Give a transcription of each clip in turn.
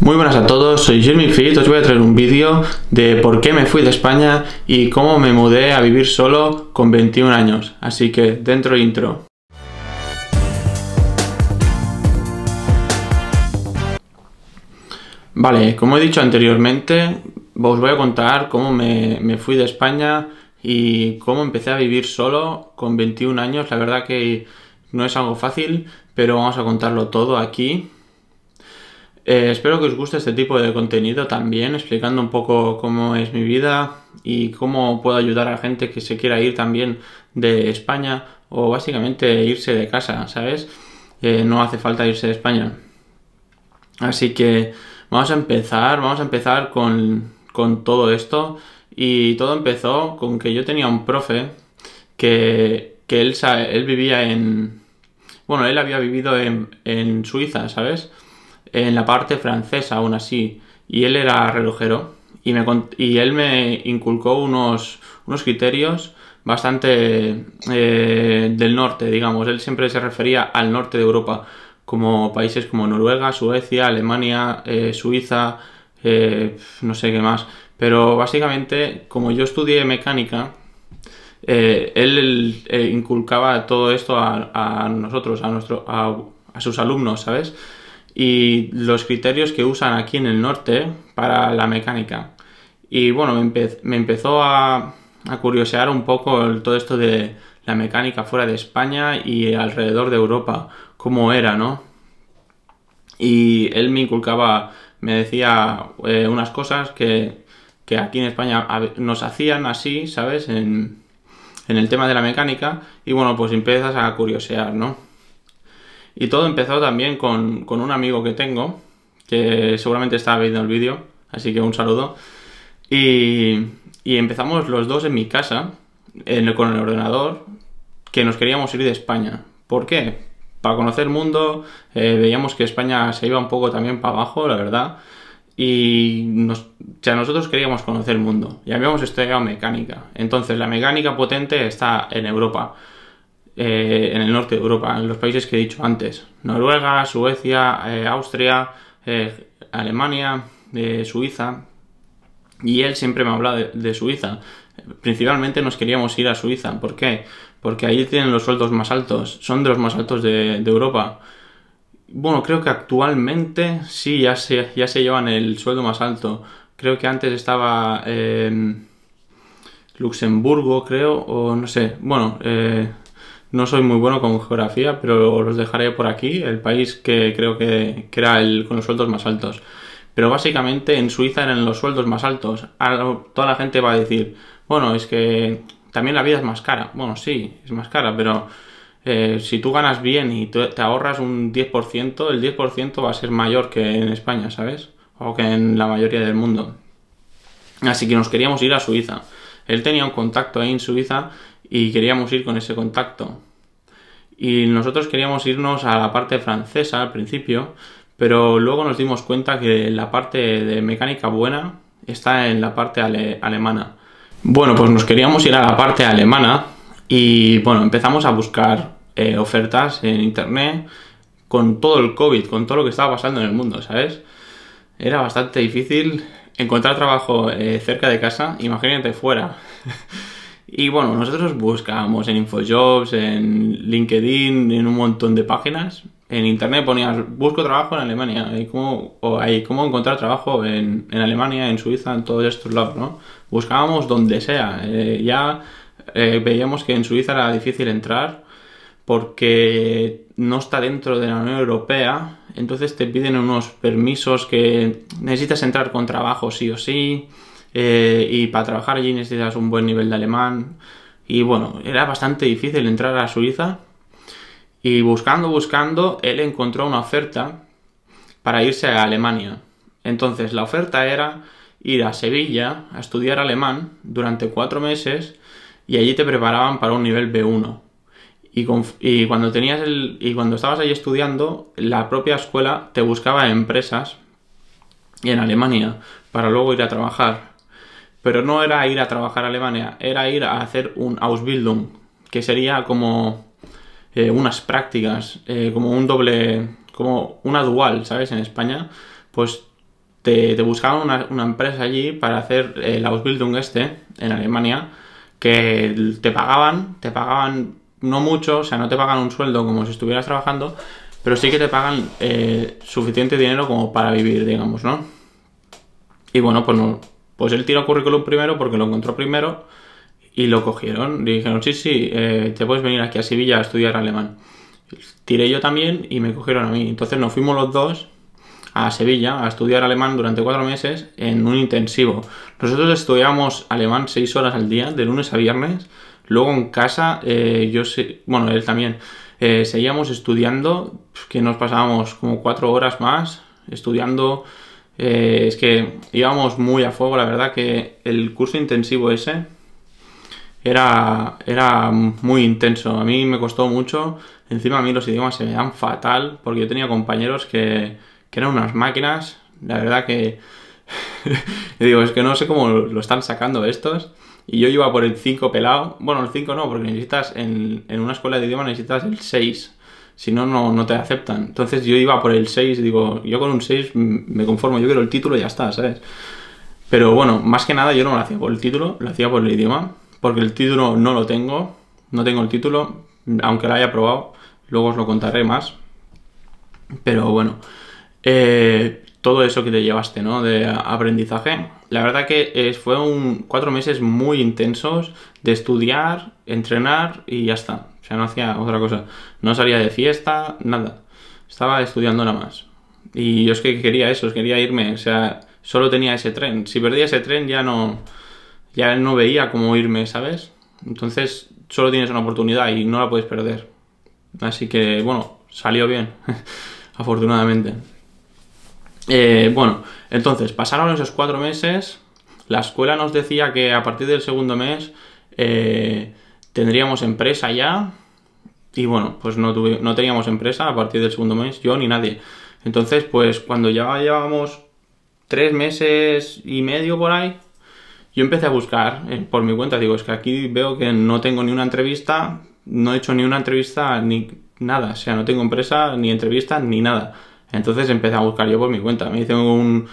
Muy buenas a todos, soy Jeremy Fit, os voy a traer un vídeo de por qué me fui de España y cómo me mudé a vivir solo con 21 años. Así que dentro intro. Vale, como he dicho anteriormente, os voy a contar cómo me, me fui de España y cómo empecé a vivir solo con 21 años. La verdad que no es algo fácil, pero vamos a contarlo todo aquí eh, espero que os guste este tipo de contenido también, explicando un poco cómo es mi vida y cómo puedo ayudar a gente que se quiera ir también de España o básicamente irse de casa, ¿sabes? Eh, no hace falta irse de España. Así que vamos a empezar, vamos a empezar con, todo esto. Y todo empezó con que yo tenía un profe que, que él, él vivía en... Bueno, él había vivido en, en Suiza, ¿sabes? en la parte francesa aún así, y él era relojero, y, me, y él me inculcó unos, unos criterios bastante eh, del norte, digamos. Él siempre se refería al norte de Europa, como países como Noruega, Suecia, Alemania, eh, Suiza, eh, no sé qué más. Pero básicamente, como yo estudié mecánica, él inculcaba todo esto a, nosotros, a, a, sus alumnos, ¿sabes? y los criterios que usan aquí en el norte para la mecánica. Y bueno, me, empezó a, curiosear un poco todo esto de la mecánica fuera de España y alrededor de Europa, cómo era, ¿no? Y él me inculcaba, me decía eh, unas cosas que, que, aquí en España nos hacían así, ¿sabes? En, en el tema de la mecánica y bueno, pues empiezas a curiosear, ¿no? Y todo empezó también con, un amigo que tengo, que seguramente está viendo el vídeo, así que un saludo. Y, empezamos los dos en mi casa, con el ordenador, que nos queríamos ir de España. ¿Por qué? Para conocer el mundo, eh, veíamos que España se iba un poco también para abajo, la verdad. Y ya nosotros queríamos conocer el mundo. Y habíamos estudiado mecánica. Entonces, la mecánica potente está en Europa. Eh, en el norte de Europa, en los países que he dicho antes. Noruega, Suecia, eh, Austria, eh, Alemania, Suiza. Y él siempre me habla de, de, Suiza. Principalmente nos queríamos ir a Suiza. ¿Por qué? Porque ahí tienen los sueldos más altos. Son de los más altos de, Europa. Bueno, creo que actualmente sí, ya se, ya se llevan el sueldo más alto. Creo que antes estaba Luxemburgo, creo, o no sé. Bueno, eh, no soy muy bueno con geografía, pero los dejaré por aquí, el país que creo que, era el con los sueldos más altos. Pero básicamente en Suiza eran los sueldos más altos. toda la gente va a decir, bueno, es que también la vida es más cara. Bueno, sí, es más cara, pero eh, si tú ganas bien y te ahorras un 10%, el 10% va a ser mayor que en España, ¿sabes? O que en la mayoría del mundo. Así que nos queríamos ir a Suiza. Él tenía un contacto ahí en Suiza y queríamos ir con ese contacto. Y nosotros queríamos irnos a la parte francesa al principio, pero luego nos dimos cuenta que la parte de mecánica buena está en la parte alemana. Bueno, pues nos queríamos ir a la parte alemana y bueno, empezamos a buscar eh, ofertas en internet con todo el COVID, con todo lo que estaba pasando en el mundo, ¿sabes? Era bastante difícil encontrar trabajo eh, cerca de casa, imagínate fuera. Y bueno, nosotros buscábamos en Infojobs, en LinkedIn, en un montón de páginas. En internet ponías busco trabajo en Alemania, y cómo, o cómo encontrar trabajo en, Alemania, en Suiza, en todos estos lados, ¿no? Buscábamos donde sea. Eh, ya eh, veíamos que en Suiza era difícil entrar porque no está dentro de la Unión Europea, entonces te piden unos permisos que necesitas entrar con trabajo sí o sí. Eh, y para trabajar allí necesitas un buen nivel de alemán. Y bueno, era bastante difícil entrar a Suiza. Y buscando, buscando, él encontró una oferta para irse a Alemania. Entonces la oferta era ir a Sevilla a estudiar alemán durante cuatro meses y allí te preparaban para un nivel B1. Y, cuando tenías el, y cuando estabas allí estudiando, la propia escuela te buscaba empresas en Alemania para luego ir a trabajar. Pero no era ir a trabajar a Alemania, era ir a hacer un Ausbildung, que sería como eh, unas prácticas, eh, como un doble, como una dual, ¿sabes? En España, pues te, te buscaban una, empresa allí para hacer el Ausbildung este, en Alemania, que te pagaban, te pagaban no mucho, o sea, no te pagan un sueldo como si estuvieras trabajando, pero sí que te pagan eh, suficiente dinero como para vivir, digamos, ¿no? Y bueno, pues no, pues él tiró currículum primero porque lo encontró primero y lo cogieron. dijeron, sí, sí, eh, te puedes venir aquí a Sevilla a estudiar alemán. Tiré yo también y me cogieron a mí. Entonces nos fuimos los dos a Sevilla a estudiar alemán durante cuatro meses en un intensivo. Nosotros estudiamos alemán seis horas al día, de lunes a viernes. Luego en casa, eh, yo sé, bueno, él también, eh, seguíamos estudiando, que nos pasábamos como cuatro horas más estudiando eh, es que íbamos muy a fuego, la verdad que el curso intensivo ese era, era muy intenso. A mí me costó mucho, encima a mí los idiomas se me dan fatal, porque yo tenía compañeros que, que eran unas máquinas, la verdad que... digo, es que no sé cómo lo están sacando estos. Y yo iba por el 5 pelado. Bueno, el 5 no, porque necesitas en, en una escuela de idiomas necesitas el 6 si no, no, no te aceptan. Entonces yo iba por el 6, digo, yo con un 6 me conformo, yo quiero el título y ya está, ¿sabes? Pero bueno, más que nada yo no lo hacía por el título, lo hacía por el idioma, porque el título no lo tengo, no tengo el título, aunque lo haya probado, luego os lo contaré más. Pero bueno, eh, todo eso que te llevaste, ¿no? De aprendizaje. La verdad que eh, fue un cuatro meses muy intensos de estudiar, entrenar y ya está. O sea, no hacía otra cosa. No salía de fiesta, nada. Estaba estudiando nada más. Y yo es que quería eso, quería irme. O sea, solo tenía ese tren. Si perdía ese tren ya no, ya no veía cómo irme, ¿sabes? Entonces solo tienes una oportunidad y no la puedes perder. Así que, bueno, salió bien, afortunadamente. Eh, bueno, entonces, pasaron esos cuatro meses. La escuela nos decía que a partir del segundo mes eh, tendríamos empresa ya. Y bueno, pues no, no teníamos empresa a partir del segundo mes, yo ni nadie. Entonces, pues cuando ya llevábamos tres meses y medio por ahí, yo empecé a buscar eh, por mi cuenta. Digo, es que aquí veo que no tengo ni una entrevista, no he hecho ni una entrevista ni nada. O sea, no tengo empresa, ni entrevista, ni nada. Entonces empecé a buscar yo por mi cuenta. Me hice un,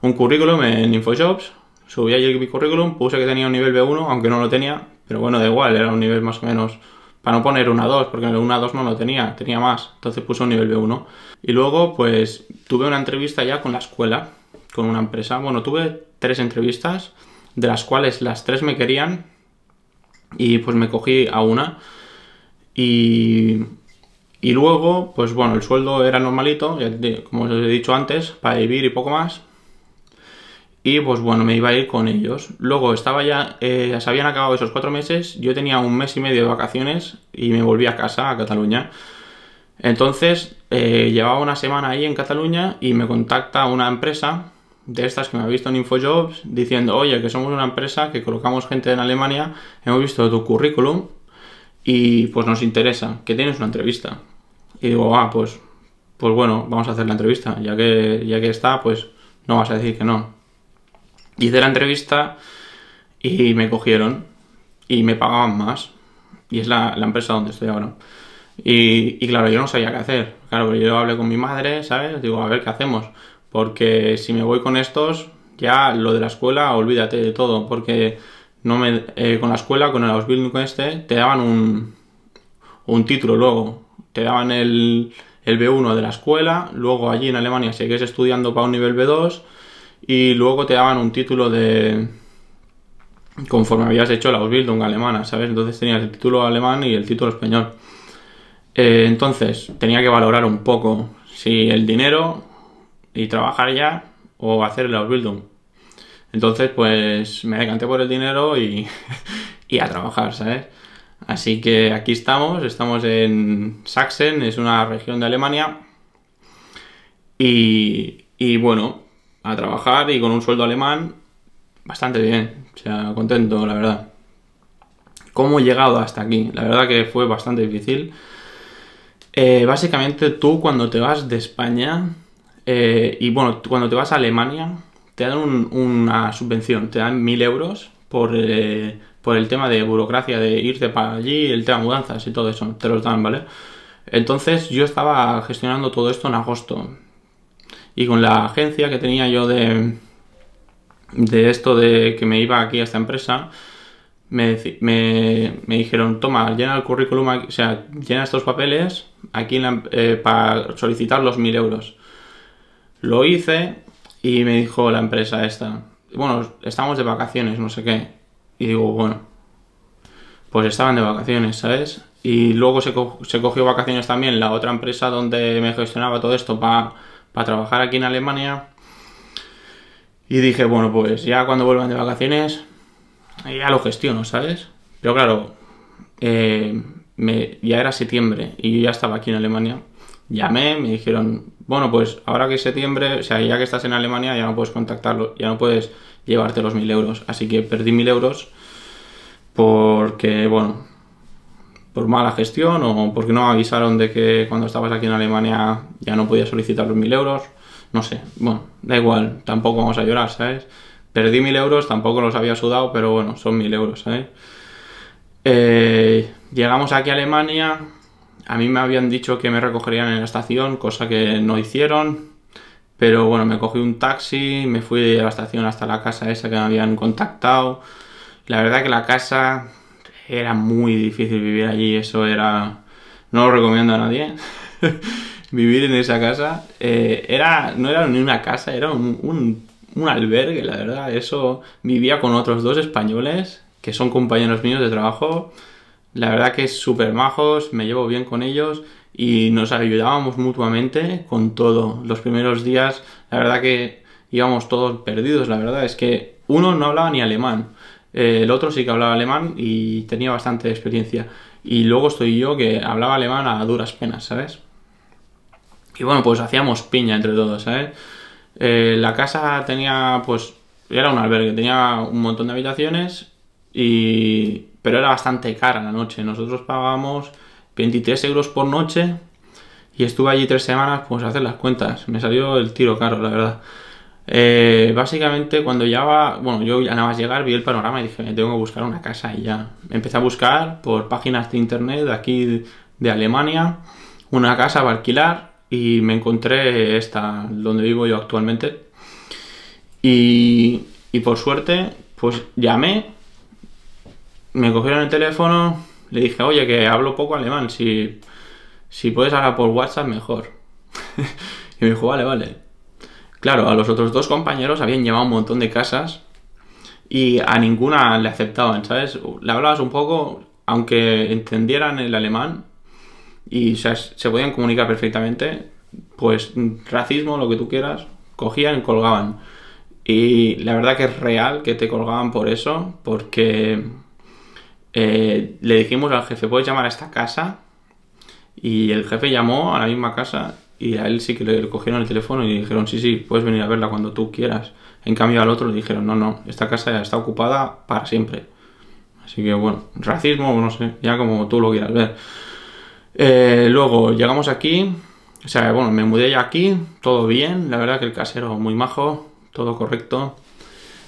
un currículum en Infojobs, subí allí mi currículum, puse que tenía un nivel B1, aunque no lo tenía, pero bueno, da igual, era un nivel más o menos para no poner una 2, porque en el 1 2 no lo tenía, tenía más, entonces puso un nivel B1. Y luego, pues tuve una entrevista ya con la escuela, con una empresa. Bueno, tuve tres entrevistas, de las cuales las tres me querían, y pues me cogí a una. Y, y luego, pues bueno, el sueldo era normalito, como os he dicho antes, para vivir y poco más. Y pues bueno, me iba a ir con ellos. Luego estaba ya, eh, se habían acabado esos cuatro meses, yo tenía un mes y medio de vacaciones y me volví a casa, a Cataluña. Entonces eh, llevaba una semana ahí en Cataluña y me contacta una empresa de estas que me ha visto en InfoJobs diciendo, oye, que somos una empresa que colocamos gente en Alemania, hemos visto tu currículum y pues nos interesa, que tienes una entrevista. Y digo, ah, pues, pues bueno, vamos a hacer la entrevista, ya que, ya que está, pues no vas a decir que no. Hice la entrevista y me cogieron y me pagaban más. Y es la, empresa donde estoy ahora. Y, claro, yo no sabía qué hacer. Claro, yo hablé con mi madre, ¿sabes? Digo, a ver qué hacemos. Porque si me voy con estos, ya lo de la escuela, olvídate de todo. Porque no me, eh, con la escuela, con el Ausbildung con este, te daban un, un título luego. Te daban el, el B1 de la escuela, luego allí en Alemania sigues estudiando para un nivel B2 y luego te daban un título de conforme habías hecho la Ausbildung alemana, ¿sabes? Entonces tenías el título alemán y el título español. Eh, entonces tenía que valorar un poco si el dinero y trabajar ya o hacer la Ausbildung. Entonces pues me decanté por el dinero y, y a trabajar, ¿sabes? Así que aquí estamos, estamos en Sachsen, es una región de Alemania. Y, y bueno, a trabajar y con un sueldo alemán bastante bien, o sea, contento, la verdad. ¿Cómo he llegado hasta aquí? La verdad que fue bastante difícil. Eh, básicamente tú cuando te vas de España eh, y bueno, cuando te vas a Alemania te dan una subvención, te dan mil euros por, eh, por el tema de burocracia, de irte para allí, el tema de mudanzas y todo eso, te los dan, ¿vale? Entonces yo estaba gestionando todo esto en agosto y con la agencia que tenía yo de, de esto de que me iba aquí a esta empresa, me, dijeron, toma, llena el currículum, o sea, llena estos papeles aquí eh, para solicitar los 1000 euros. Lo hice y me dijo la empresa esta, bueno, estamos de vacaciones, no sé qué. Y digo, bueno, pues estaban de vacaciones, ¿sabes? Y luego se cogió vacaciones también la otra empresa donde me gestionaba todo esto para para trabajar aquí en Alemania. Y dije, bueno, pues ya cuando vuelvan de vacaciones, eh, ya lo gestiono, ¿sabes? Pero claro, eh, me, ya era septiembre y yo ya estaba aquí en Alemania. Llamé, me dijeron, bueno, pues ahora que es septiembre, o sea, ya que estás en Alemania, ya no puedes contactarlo, ya no puedes llevarte los mil euros. Así que perdí mil euros porque, bueno, por mala gestión o porque no me avisaron de que cuando estabas aquí en Alemania ya no podía solicitar los mil euros. No sé, bueno, da igual, tampoco vamos a llorar, ¿sabes? Perdí mil euros, tampoco los había sudado, pero bueno, son mil euros, ¿sabes? Eh, llegamos aquí a Alemania, a mí me habían dicho que me recogerían en la estación, cosa que no hicieron, pero bueno, me cogí un taxi, me fui de la estación hasta la casa esa que me habían contactado. La verdad que la casa era muy difícil vivir allí, eso era... No lo recomiendo a nadie. vivir en esa casa. Eh, era, no era ni una casa, era un, un, albergue, la verdad. Eso vivía con otros dos españoles, que son compañeros míos de trabajo. La verdad que súper majos, me llevo bien con ellos y nos ayudábamos mutuamente con todo. Los primeros días, la verdad que íbamos todos perdidos, la verdad es que uno no hablaba ni alemán. Eh, el otro sí que hablaba alemán y tenía bastante experiencia. Y luego estoy yo que hablaba alemán a duras penas, ¿sabes? Y bueno, pues hacíamos piña entre todos, ¿sabes? Eh, la casa tenía, pues, era un albergue, tenía un montón de habitaciones y... Pero era bastante cara la noche. Nosotros pagábamos 23 euros por noche y estuve allí tres semanas, pues, a hacer las cuentas. Me salió el tiro caro, la verdad. Eh, básicamente, cuando ya va, bueno, yo ya nada más llegar vi el panorama y dije, tengo que buscar una casa y ya. Empecé a buscar por páginas de internet de aquí de Alemania una casa para alquilar y me encontré esta, donde vivo yo actualmente. Y, y por suerte, pues llamé, me cogieron el teléfono, le dije, oye, que hablo poco alemán, si, si puedes hablar por WhatsApp, mejor. y me dijo, vale, vale. Claro, a los otros dos compañeros habían llevado un montón de casas y a ninguna le aceptaban, ¿sabes? Le hablabas un poco, aunque entendieran el alemán y se podían comunicar perfectamente, pues racismo, lo que tú quieras, cogían y colgaban. Y la verdad que es real que te colgaban por eso, porque eh, le dijimos al jefe, ¿puedes llamar a esta casa? Y el jefe llamó a la misma casa y a él sí que le cogieron el teléfono y dijeron, sí, sí, puedes venir a verla cuando tú quieras. En cambio al otro le dijeron, no, no, esta casa ya está ocupada para siempre. Así que bueno, racismo, no sé, ya como tú lo quieras ver. Eh, luego llegamos aquí, o sea, bueno, me mudé ya aquí, todo bien, la verdad que el casero muy majo, todo correcto.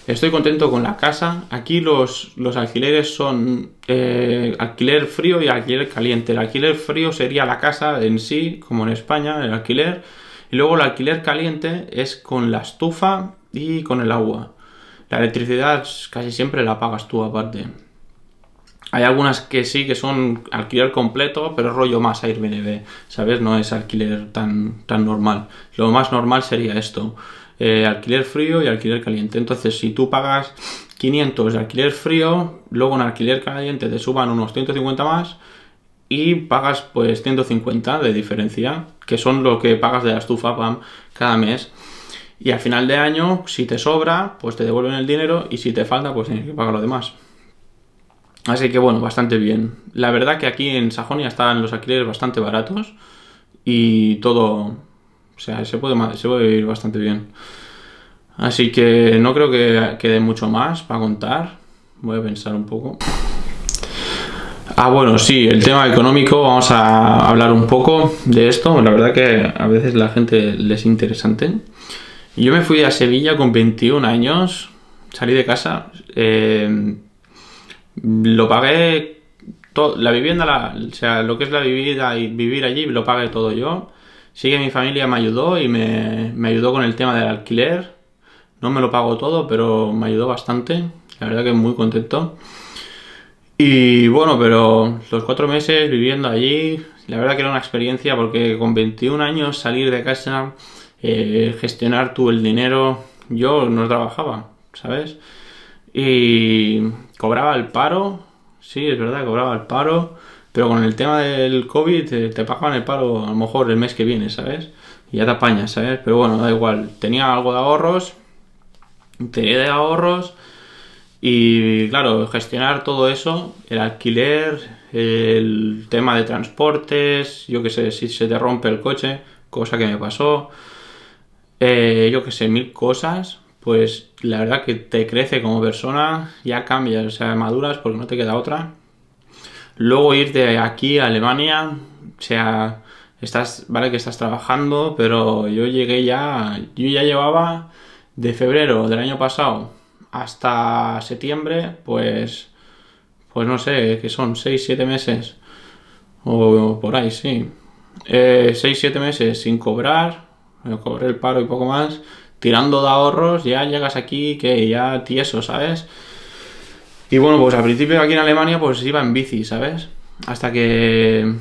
Estoy contento con la casa. Aquí los, los alquileres son eh, alquiler frío y alquiler caliente. El alquiler frío sería la casa en sí, como en España, el alquiler. Y luego el alquiler caliente es con la estufa y con el agua. La electricidad casi siempre la pagas tú aparte. Hay algunas que sí que son alquiler completo, pero rollo más Airbnb, ¿sabes? No es alquiler tan, tan normal. Lo más normal sería esto. Eh, alquiler frío y alquiler caliente. Entonces, si tú pagas 500 de alquiler frío, luego en alquiler caliente te suban unos 150 más y pagas pues 150 de diferencia, que son lo que pagas de la estufa PAM cada mes. Y al final de año, si te sobra, pues te devuelven el dinero y si te falta, pues tienes que pagar lo demás. Así que bueno, bastante bien. La verdad que aquí en Sajonia están los alquileres bastante baratos y todo o sea, se puede, se vivir bastante bien. Así que no creo que quede mucho más para contar. Voy a pensar un poco. Ah, bueno, sí, el tema económico, vamos a hablar un poco de esto. La verdad que a veces la gente les es interesante. Yo me fui a Sevilla con 21 años, salí de casa, eh, lo pagué, todo. la vivienda, o sea, lo que es la vivienda y vivir allí, lo pagué todo yo. Sí que mi familia me ayudó y me, ayudó con el tema del alquiler. No me lo pago todo, pero me ayudó bastante. La verdad que muy contento. Y bueno, pero los cuatro meses viviendo allí, la verdad que era una experiencia porque con 21 años salir de casa, eh, gestionar tú el dinero, yo no trabajaba, ¿sabes? Y cobraba el paro, sí, es verdad, cobraba el paro. Pero con el tema del COVID eh, te, te pagaban el paro a lo mejor el mes que viene, ¿sabes? Y ya te apañas, ¿sabes? Pero bueno, da igual. Tenía algo de ahorros, tenía de ahorros y claro, gestionar todo eso, el alquiler, el tema de transportes, yo qué sé, si se te rompe el coche, cosa que me pasó, eh, yo qué sé, mil cosas, pues la verdad que te crece como persona, ya cambias, o sea, maduras porque no te queda otra. Luego ir de aquí a Alemania, o sea, estás, vale que estás trabajando, pero yo llegué ya, yo ya llevaba de febrero del año pasado hasta septiembre, pues, pues no sé, que son 6-7 meses, o por ahí, sí. Eh, 6-7 meses sin cobrar, cobré el paro y poco más, tirando de ahorros, ya llegas aquí que ya tieso, ¿sabes? Y bueno, pues al principio aquí en Alemania pues iba en bici, ¿sabes? Hasta que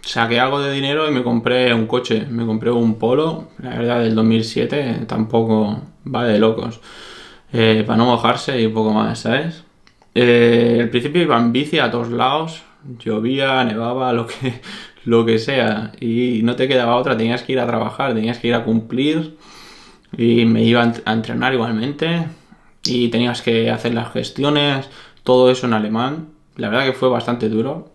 saqué algo de dinero y me compré un coche, me compré un Polo, la verdad del 2007 tampoco va de locos, eh, para no mojarse y poco más, ¿sabes? Eh, al principio iba en bici a todos lados, llovía, nevaba, lo que, lo que sea, y no te quedaba otra, tenías que ir a trabajar, tenías que ir a cumplir, y me iba a entrenar igualmente, y tenías que hacer las gestiones, todo eso en alemán. La verdad que fue bastante duro,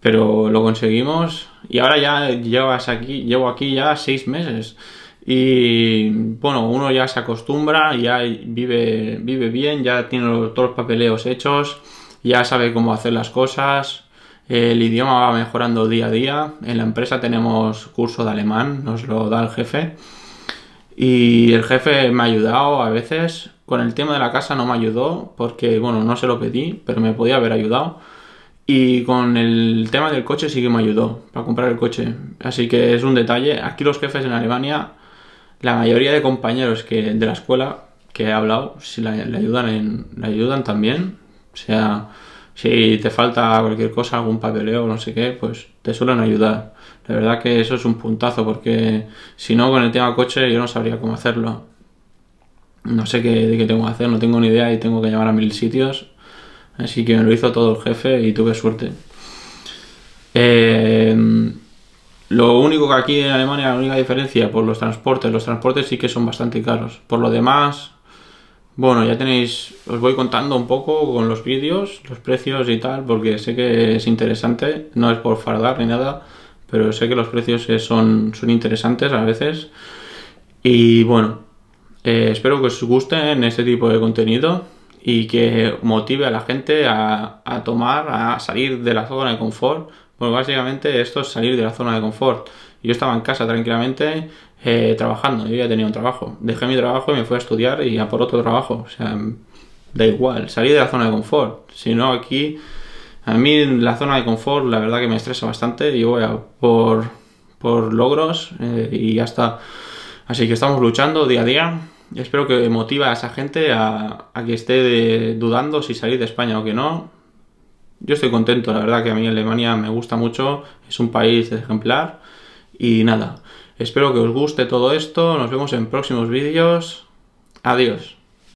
pero lo conseguimos y ahora ya llevas aquí, llevo aquí ya seis meses. Y bueno, uno ya se acostumbra, ya vive, vive bien, ya tiene todos los papeleos hechos, ya sabe cómo hacer las cosas, el idioma va mejorando día a día, en la empresa tenemos curso de alemán, nos lo da el jefe y el jefe me ha ayudado a veces. Con el tema de la casa no me ayudó porque, bueno, no se lo pedí, pero me podía haber ayudado. Y con el tema del coche sí que me ayudó para comprar el coche. Así que es un detalle. Aquí los jefes en Alemania, la mayoría de compañeros que, de la escuela que he hablado, si le ayudan, le ayudan también. O sea, si te falta cualquier cosa, algún papeleo, no sé qué, pues te suelen ayudar. La verdad que eso es un puntazo porque si no con el tema coche yo no sabría cómo hacerlo. No sé qué, de qué tengo que hacer, no tengo ni idea y tengo que llamar a mil sitios. Así que me lo hizo todo el jefe y tuve suerte. Eh, lo único que aquí en Alemania, la única diferencia por los transportes, los transportes sí que son bastante caros. Por lo demás, bueno, ya tenéis, os voy contando un poco con los vídeos, los precios y tal, porque sé que es interesante, no es por fardar ni nada, pero sé que los precios son, son interesantes a veces. Y bueno, eh, espero que os gusten este tipo de contenido y que motive a la gente a, tomar, a salir de la zona de confort. pues básicamente esto es salir de la zona de confort yo estaba en casa tranquilamente eh, trabajando, yo ya tenía un trabajo. Dejé mi trabajo y me fui a estudiar y a por otro trabajo. O sea, da igual, salí de la zona de confort. Si no, aquí, a mí la zona de confort la verdad que me estresa bastante. Yo voy a por, por logros eh, y ya está. Así que estamos luchando día a día. Espero que motiva a esa gente a, que esté dudando si salir de España o que no. Yo estoy contento, la verdad que a mí Alemania me gusta mucho, es un país ejemplar y nada, espero que os guste todo esto, nos vemos en próximos vídeos. Adiós.